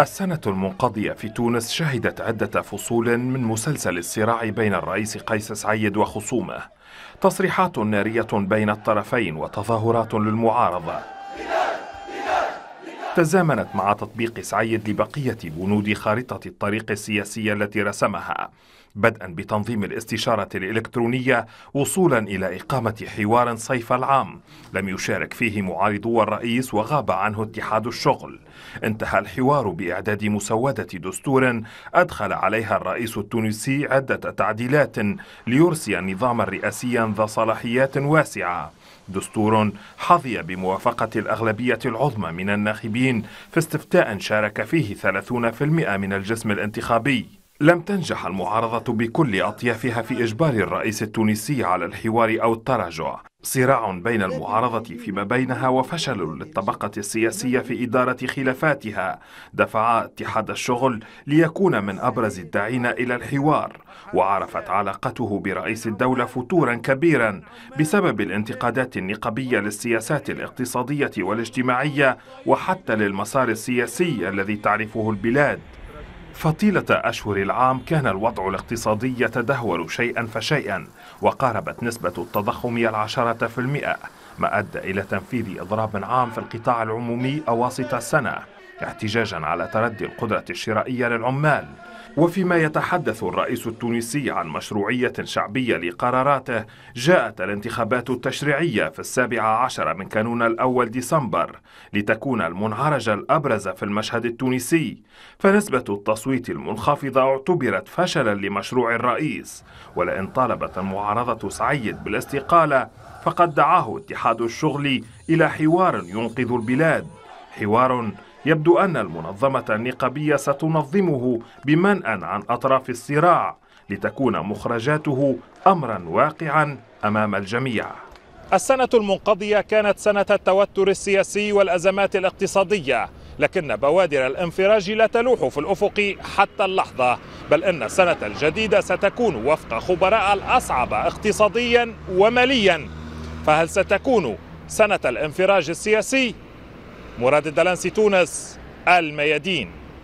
السنة المنقضية في تونس شهدت عدة فصول من مسلسل الصراع بين الرئيس قيس سعيد وخصومه تصريحات نارية بين الطرفين وتظاهرات للمعارضة تزامنت مع تطبيق سعيد لبقية بنود خارطة الطريق السياسية التي رسمها بدءا بتنظيم الاستشارة الإلكترونية وصولا إلى إقامة حوار صيف العام لم يشارك فيه معارضو الرئيس وغاب عنه اتحاد الشغل انتهى الحوار بإعداد مسودة دستور أدخل عليها الرئيس التونسي عدة تعديلات ليرسي نظاما رئاسيا ذا صلاحيات واسعة دستور حظي بموافقة الأغلبية العظمى من الناخبين في استفتاء شارك فيه 30% من الجسم الانتخابي لم تنجح المعارضة بكل أطيافها في إجبار الرئيس التونسي على الحوار أو التراجع صراع بين المعارضة فيما بينها وفشل للطبقة السياسية في إدارة خلافاتها دفع اتحاد الشغل ليكون من أبرز الداعين إلى الحوار وعرفت علاقته برئيس الدولة فتورا كبيرا بسبب الانتقادات النقبية للسياسات الاقتصادية والاجتماعية وحتى للمسار السياسي الذي تعرفه البلاد فطيلة أشهر العام كان الوضع الاقتصادي يتدهور شيئا فشيئا وقاربت نسبة التضخم العشرة في المئة ما أدى إلى تنفيذ إضراب عام في القطاع العمومي أواسط السنة احتجاجا على تردي القدرة الشرائية للعمال وفيما يتحدث الرئيس التونسي عن مشروعية شعبية لقراراته جاءت الانتخابات التشريعية في السابع عشر من كانون الأول ديسمبر لتكون المنعرج الأبرز في المشهد التونسي فنسبة التصويت المنخفضة اعتبرت فشلا لمشروع الرئيس ولئن طالبت المعارضة سعيد بالاستقالة فقد دعاه اتحاد الشغل إلى حوار ينقذ البلاد حوار يبدو أن المنظمة النقابية ستنظمه بمنأ عن أطراف الصراع لتكون مخرجاته أمرا واقعا أمام الجميع السنة المنقضية كانت سنة التوتر السياسي والأزمات الاقتصادية لكن بوادر الانفراج لا تلوح في الأفق حتى اللحظة بل إن السنة الجديدة ستكون وفق خبراء الأصعب اقتصاديا وماليا فهل ستكون سنة الانفراج السياسي مراد الدلنسي تونس الميادين